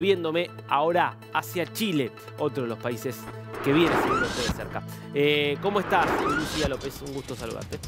viéndome ahora hacia Chile, otro de los países que viene siguiendo usted de cerca. Eh, ¿Cómo estás, Lucía López? Un gusto saludarte.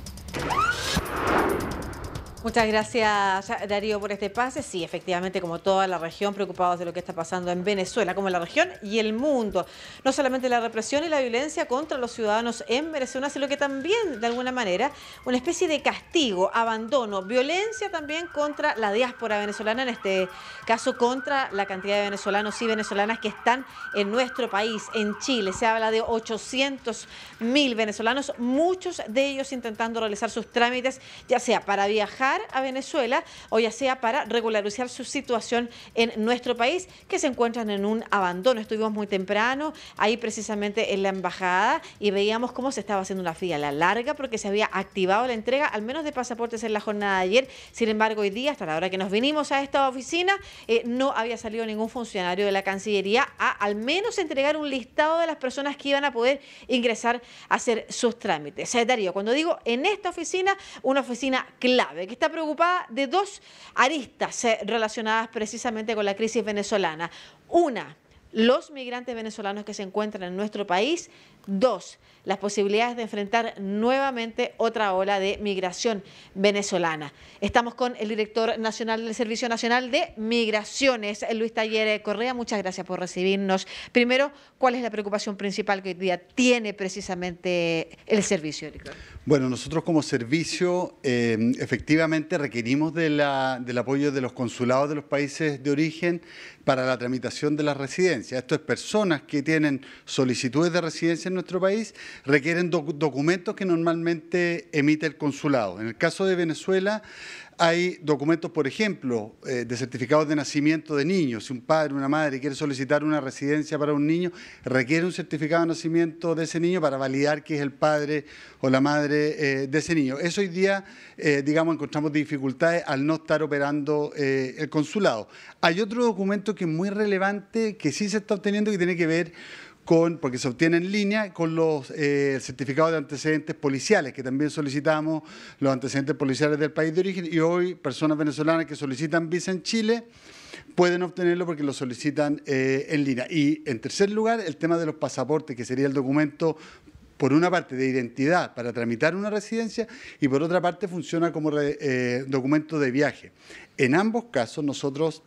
Muchas gracias, Darío, por este pase. Sí, efectivamente, como toda la región, preocupados de lo que está pasando en Venezuela, como la región y el mundo. No solamente la represión y la violencia contra los ciudadanos en Venezuela, sino que también, de alguna manera, una especie de castigo, abandono, violencia también contra la diáspora venezolana, en este caso contra la cantidad de venezolanos y venezolanas que están en nuestro país, en Chile. Se habla de 800 mil venezolanos, muchos de ellos intentando realizar sus trámites, ya sea para viajar, a Venezuela o ya sea para regularizar su situación en nuestro país, que se encuentran en un abandono. Estuvimos muy temprano ahí precisamente en la embajada y veíamos cómo se estaba haciendo una fila la larga porque se había activado la entrega al menos de pasaportes en la jornada de ayer. Sin embargo, hoy día, hasta la hora que nos vinimos a esta oficina, eh, no había salido ningún funcionario de la Cancillería a al menos entregar un listado de las personas que iban a poder ingresar a hacer sus trámites. Darío, cuando digo en esta oficina, una oficina clave que está preocupada de dos aristas eh, relacionadas precisamente con la crisis venezolana. Una, los migrantes venezolanos que se encuentran en nuestro país. Dos, las posibilidades de enfrentar nuevamente otra ola de migración venezolana. Estamos con el director nacional del Servicio Nacional de Migraciones, Luis Tallere Correa. Muchas gracias por recibirnos. Primero, ¿cuál es la preocupación principal que hoy día tiene precisamente el servicio, Bueno, nosotros como servicio eh, efectivamente requerimos del apoyo de los consulados de los países de origen para la tramitación de las residencias esto es personas que tienen solicitudes de residencia en nuestro país, requieren documentos que normalmente emite el consulado. En el caso de Venezuela hay documentos, por ejemplo, eh, de certificados de nacimiento de niños. Si un padre, o una madre quiere solicitar una residencia para un niño, requiere un certificado de nacimiento de ese niño para validar que es el padre o la madre eh, de ese niño. Eso hoy día, eh, digamos, encontramos dificultades al no estar operando el consulado. Hay otro documento que es muy relevante, que sí se está obteniendo, que tiene que ver porque se obtiene en línea con los eh, certificados de antecedentes policiales, que también solicitamos los antecedentes policiales del país de origen, y hoy personas venezolanas que solicitan visa en Chile pueden obtenerlo porque lo solicitan eh, en línea. Y en tercer lugar, el tema de los pasaportes, que sería el documento por una parte de identidad para tramitar una residencia y por otra parte funciona como eh, documento de viaje. En ambos casos nosotros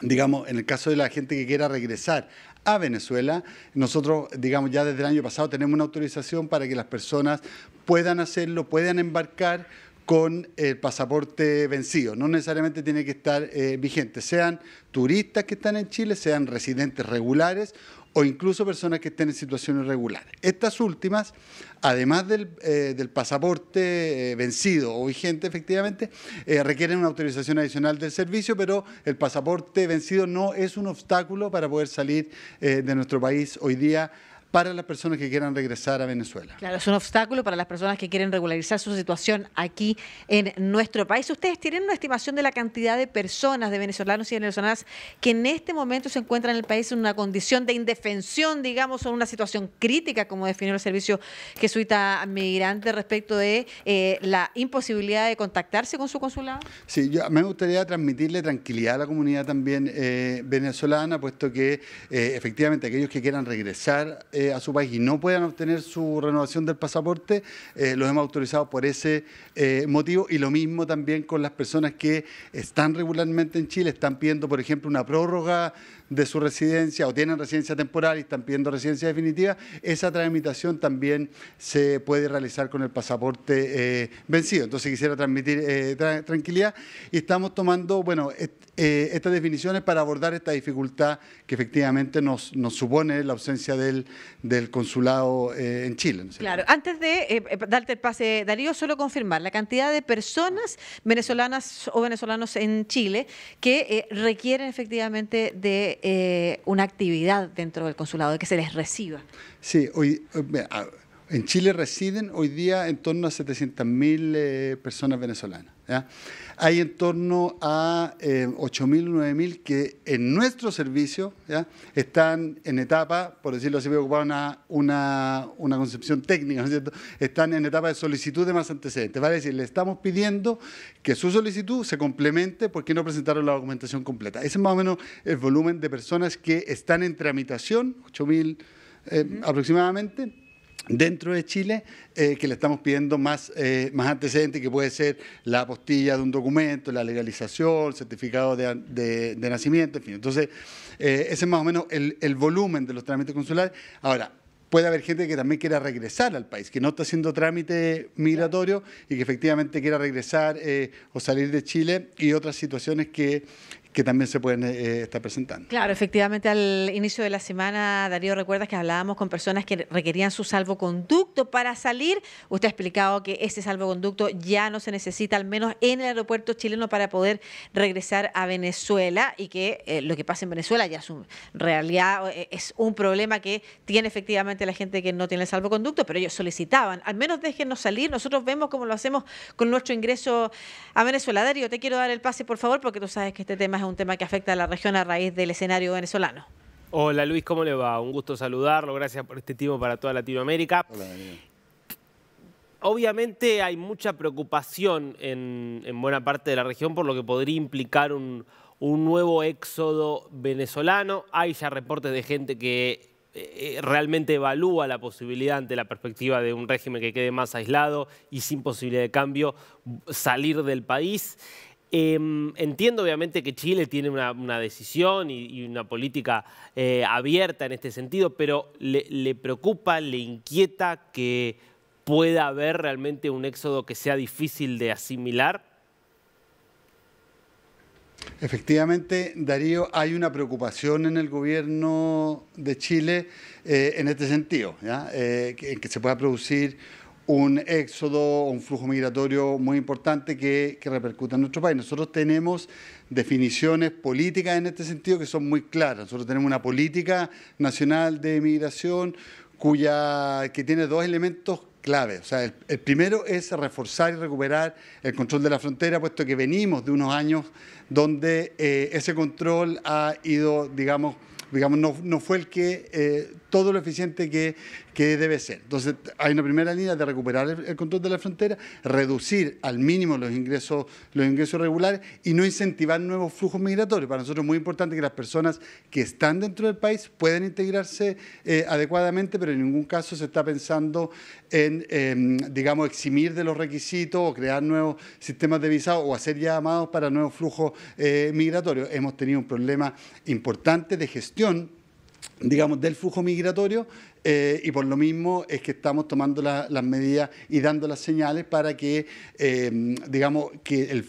digamos, en el caso de la gente que quiera regresar a Venezuela, nosotros, digamos, ya desde el año pasado tenemos una autorización para que las personas puedan hacerlo, puedan embarcar con el pasaporte vencido. No necesariamente tiene que estar eh, vigente, sean turistas que están en Chile, sean residentes regulares o incluso personas que estén en situaciones regulares. Estas últimas, además del, eh, pasaporte eh, vencido o vigente efectivamente, eh, requieren una autorización adicional del servicio, pero el pasaporte vencido no es un obstáculo para poder salir de nuestro país hoy día para las personas que quieran regresar a Venezuela. Claro, es un obstáculo para las personas que quieren regularizar su situación aquí en nuestro país. ¿Ustedes tienen una estimación de la cantidad de personas, de venezolanos y venezolanas, que en este momento se encuentran en el país en una condición de indefensión, digamos, o en una situación crítica, como definió el servicio jesuita migrante, respecto de eh, la imposibilidad de contactarse con su consulado? Sí, yo, me gustaría transmitirle tranquilidad a la comunidad también eh, venezolana, puesto que eh, efectivamente aquellos que quieran regresar eh, a su país y no puedan obtener su renovación del pasaporte, eh, los hemos autorizado por ese eh, motivo. Y lo mismo también con las personas que están regularmente en Chile, están pidiendo, por ejemplo, una prórroga de su residencia o tienen residencia temporal y están pidiendo residencia definitiva, esa tramitación también se puede realizar con el pasaporte vencido. Entonces quisiera transmitir tranquilidad y estamos tomando, bueno, estas definiciones para abordar esta dificultad que efectivamente nos supone la ausencia del del consulado eh, en Chile. Claro, antes de eh, eh, darte el pase, Darío, solo confirmar la cantidad de personas venezolanas o venezolanos en Chile que requieren efectivamente de una actividad dentro del consulado, de que se les reciba. Sí, hoy, en Chile residen hoy día en torno a mil personas venezolanas. Hay en torno a eh, 8.000, 9.000 que en nuestro servicio están en etapa, por decirlo así, voy a ocupar una, concepción técnica, Están en etapa de solicitud de más antecedentes. Vale es decir, le estamos pidiendo que su solicitud se complemente porque no presentaron la documentación completa. Ese es más o menos el volumen de personas que están en tramitación, 8.000 eh, aproximadamente dentro de Chile eh, que le estamos pidiendo más, eh, más antecedentes, que puede ser la apostilla de un documento, la legalización, certificado de, nacimiento, en fin. Entonces, eh, ese es más o menos el, volumen de los trámites consulares. Ahora, puede haber gente que también quiera regresar al país, que no está haciendo trámite migratorio y que efectivamente quiera regresar o salir de Chile y otras situaciones que, que también se pueden eh, estar presentando. Claro, efectivamente al inicio de la semana, Darío, recuerdas que hablábamos con personas que requerían su salvoconducto para salir. Usted ha explicado que ese salvoconducto ya no se necesita, al menos en el aeropuerto chileno, para poder regresar a Venezuela y que eh, lo que pasa en Venezuela ya es un, realidad, eh, es un problema que tiene efectivamente la gente que no tiene el salvoconducto, pero ellos solicitaban, al menos déjenos salir, nosotros vemos cómo lo hacemos con nuestro ingreso a Venezuela. Darío, te quiero dar el pase, por favor, porque tú sabes que este tema es un tema que afecta a la región a raíz del escenario venezolano. Hola Luis, ¿cómo le va? Un gusto saludarlo, gracias por este tiempo para toda Latinoamérica. Obviamente hay mucha preocupación en, buena parte de la región por lo que podría implicar un, nuevo éxodo venezolano. Hay ya reportes de gente que eh, eh, realmente evalúa la posibilidad ante la perspectiva de un régimen que quede más aislado y sin posibilidad de cambio salir del país. Em, entiendo obviamente que Chile tiene una, decisión y, una política eh, abierta en este sentido, pero le, preocupa, le inquieta que pueda haber realmente un éxodo que sea difícil de asimilar? Efectivamente, Darío, hay una preocupación en el gobierno de Chile eh, en este sentido, eh, en que se pueda producir un éxodo, un flujo migratorio muy importante que, repercuta en nuestro país. Nosotros tenemos definiciones políticas en este sentido que son muy claras. Nosotros tenemos una política nacional de migración cuya, que tiene dos elementos clave. O sea, el, primero es reforzar y recuperar el control de la frontera, puesto que venimos de unos años donde eh, ese control ha ido, digamos, digamos no, fue el que eh, todo lo eficiente que, ¿Qué debe ser. Entonces, hay una primera línea de recuperar el, control de la frontera, reducir al mínimo los ingresos, los ingresos regulares y no incentivar nuevos flujos migratorios. Para nosotros es muy importante que las personas que están dentro del país puedan integrarse eh, adecuadamente, pero en ningún caso se está pensando en, em, digamos, eximir de los requisitos o crear nuevos sistemas de visado o hacer llamados para nuevos flujos eh, migratorios. Hemos tenido un problema importante de gestión digamos, del flujo migratorio eh, y por lo mismo es que estamos tomando las medidas y dando las señales para que, eh, digamos, que, el,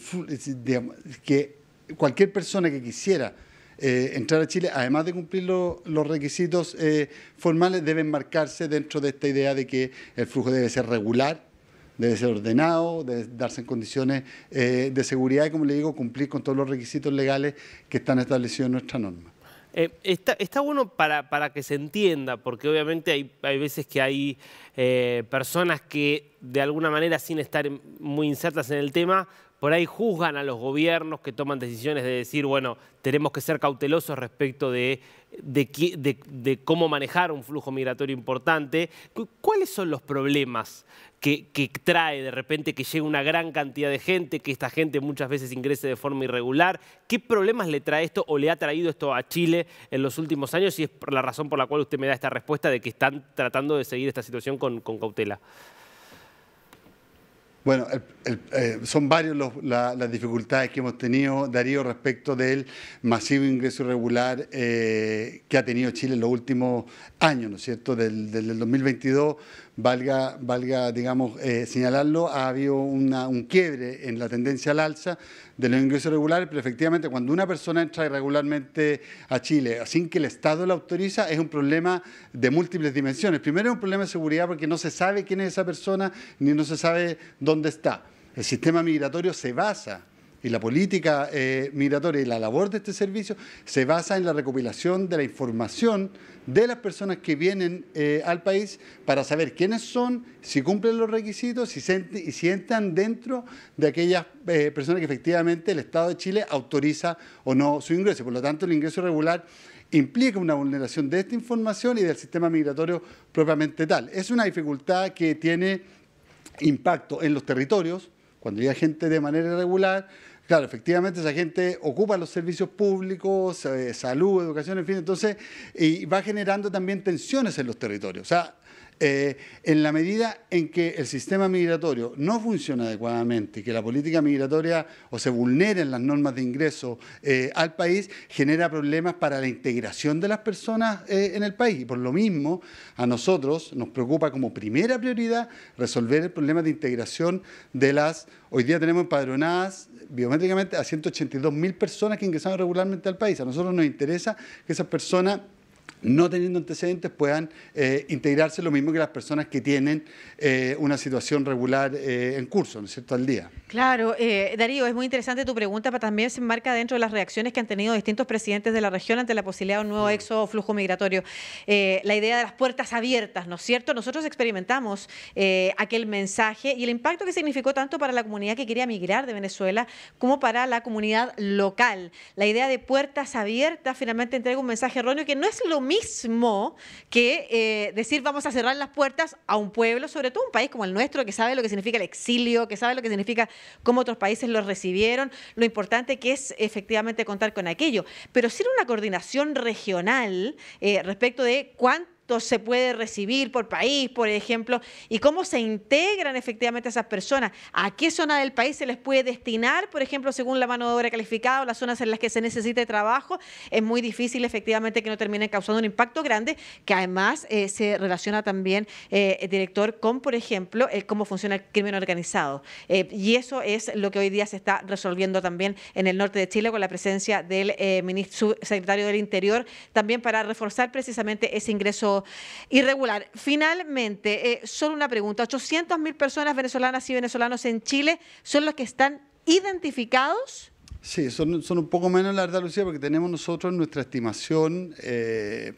cualquier persona que quisiera eh, entrar a Chile, además de cumplir los requisitos formales, deben marcarse dentro de esta idea de que el flujo debe ser regular debe ser ordenado, debe darse en condiciones de seguridad y, como le digo, cumplir con todos los requisitos legales que están establecidos en nuestra norma. Eh, está, bueno para, que se entienda, porque obviamente hay, hay veces que hay eh, personas que de alguna manera, sin estar muy insertas en el tema, por ahí juzgan a los gobiernos que toman decisiones de decir, bueno, tenemos que ser cautelosos respecto de, de, cómo manejar un flujo migratorio importante. ¿Cuáles son los problemas que, trae de repente que llegue una gran cantidad de gente, que esta gente muchas veces ingrese de forma irregular? ¿Qué problemas le trae esto o le ha traído esto a Chile en los últimos años? Y es la razón por la cual usted me da esta respuesta de que están tratando de seguir esta situación con cautela. Bueno, eh, son varios las dificultades que hemos tenido, Darío, respecto del masivo ingreso irregular eh, que ha tenido Chile en los últimos años, ¿no es cierto? Del, del, del 2022 valga, valga digamos, eh, señalarlo, ha habido un quiebre en la tendencia al alza de los ingresos regulares, pero efectivamente cuando una persona entra irregularmente a Chile sin que el Estado la autoriza, es un problema de múltiples dimensiones. Primero es un problema de seguridad porque no se sabe quién es esa persona ni no se sabe dónde está. El sistema migratorio se basa y la política eh, migratoria y la labor de este servicio se basa en la recopilación de la información de las personas que vienen eh, al país para saber quiénes son, si cumplen los requisitos si y si entran dentro de aquellas eh, personas que efectivamente el Estado de Chile autoriza o no su ingreso. Por lo tanto, el ingreso regular implica una vulneración de esta información y del sistema migratorio propiamente tal. Es una dificultad que tiene impacto en los territorios, cuando hay gente de manera irregular, Claro, efectivamente esa gente ocupa los servicios públicos, eh, salud, educación, en fin, entonces, y va generando también tensiones en los territorios. O sea, eh, en la medida en que el sistema migratorio no funciona adecuadamente, y que la política migratoria o se vulneren las normas de ingreso eh, al país, genera problemas para la integración de las personas en el país. Y por lo mismo, a nosotros nos preocupa como primera prioridad resolver el problema de integración de las... Hoy día tenemos empadronadas biométricamente a 182.000 mil personas que ingresaron regularmente al país. A nosotros nos interesa que esa persona no teniendo antecedentes puedan eh, integrarse lo mismo que las personas que tienen eh, una situación regular eh, en curso, ¿no es cierto?, al día. Claro, Darío, es muy interesante tu pregunta, pero también se enmarca dentro de las reacciones que han tenido distintos presidentes de la región ante la posibilidad de un nuevo mm. éxodo o flujo migratorio. la idea de las puertas abiertas, ¿no es cierto? Nosotros experimentamos aquel mensaje y el impacto que significó tanto para la comunidad que quería migrar de Venezuela como para la comunidad local. La idea de puertas abiertas finalmente entrega un mensaje erróneo que no es lo mismo que eh, decir vamos a cerrar las puertas a un pueblo, sobre todo un país como el nuestro, que sabe lo que significa el exilio, que sabe lo que significa cómo otros países lo recibieron, lo importante que es efectivamente contar con aquello. Pero si era una coordinación regional eh, respecto de cuánto se puede recibir por país, por ejemplo, y cómo se integran efectivamente esas personas, a qué zona del país se les puede destinar, por ejemplo, según la mano de obra calificada o las zonas en las que se necesite trabajo, es muy difícil efectivamente que no terminen causando un impacto grande, que además eh, se relaciona también, eh, director, con, por ejemplo, eh, cómo funciona el crimen organizado. y eso es lo que hoy día se está resolviendo también en el norte de Chile con la presencia del ministro, secretario del Interior, también para reforzar precisamente ese ingreso irregular. Finalmente, eh, solo una pregunta. 800.000 personas venezolanas y venezolanos en Chile son los que están identificados Sí, son, un poco menos la verdad, Lucía, porque tenemos nosotros nuestra estimación, eh,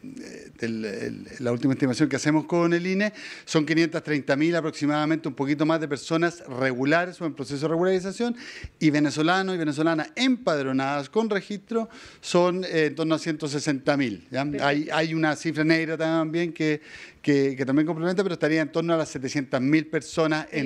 la última estimación que hacemos con el INE, son 530.000 aproximadamente, un poquito más de personas regulares o en proceso de regularización, y venezolanos y venezolanas empadronadas con registro son eh, en torno a 160.000. Hay, hay una cifra negra también que, que, también complementa, pero estaría en torno a las 700.000 personas eh,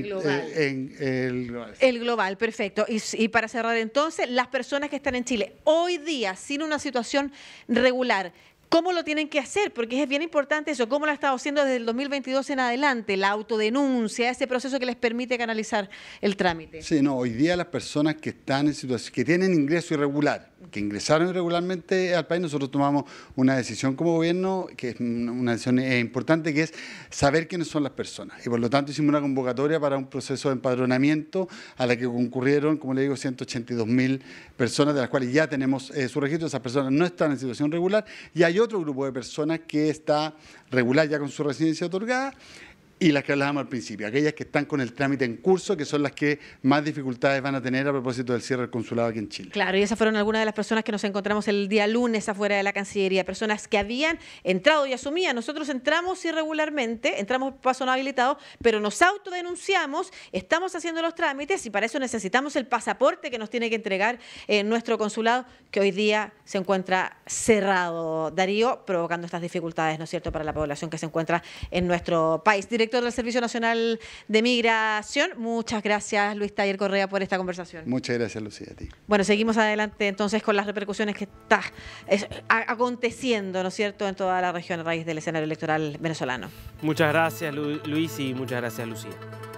en, el global. El global, perfecto. Y, para cerrar entonces, las personas que están en Chile hoy día sin una situación regular, ¿cómo lo tienen que hacer? Porque es bien importante eso, cómo lo ha estado haciendo desde el 2022 en adelante, la autodenuncia, ese proceso que les permite canalizar el trámite. Sí, no, hoy día las personas que están en situación, que tienen ingreso irregular, que ingresaron irregularmente al país, nosotros tomamos una decisión como gobierno, que es una decisión eh, importante, que es saber quiénes son las personas. Y por lo tanto hicimos una convocatoria para un proceso de empadronamiento a la que concurrieron, como le digo, 182 mil personas, de las cuales ya tenemos eh, su registro. Esas personas no están en situación regular y hay otro grupo de personas que está regular ya con su residencia otorgada y las que hablábamos al principio, aquellas que están con el trámite en curso, que son las que más dificultades van a tener a propósito del cierre del consulado aquí en Chile. Claro, y esas fueron algunas de las personas que nos encontramos el día lunes afuera de la Cancillería, personas que habían entrado y asumían. Nosotros entramos irregularmente, entramos paso no habilitado, pero nos autodenunciamos, estamos haciendo los trámites y para eso necesitamos el pasaporte que nos tiene que entregar eh, nuestro consulado, que hoy día se encuentra cerrado, Darío, provocando estas dificultades, ¿no es cierto?, para la población que se encuentra en nuestro país director del Servicio Nacional de Migración. Muchas gracias, Luis Taller Correa, por esta conversación. Muchas gracias, Lucía, Bueno, seguimos adelante entonces con las repercusiones que está aconteciendo, ¿no es cierto?, en toda la región a raíz del escenario electoral venezolano. Muchas gracias, Luis, y muchas gracias, Lucía.